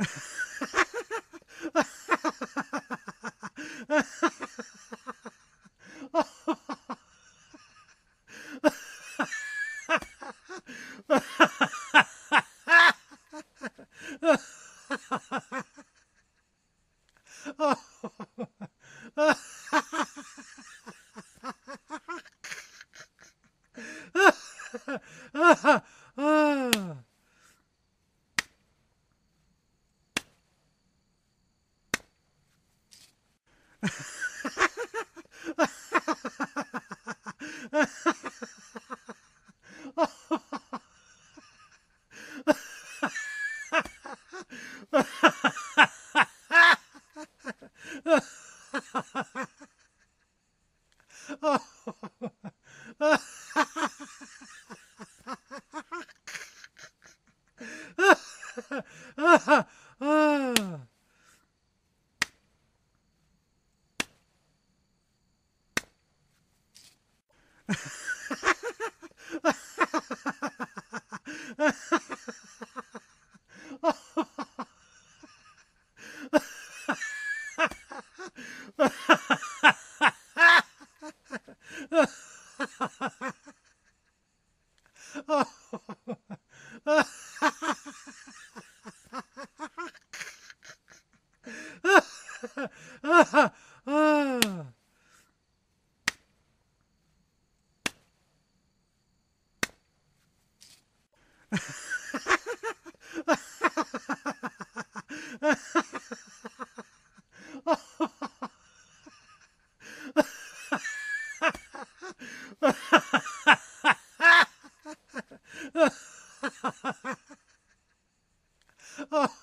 Ha ha! Ha ha! Ha ha! Oh.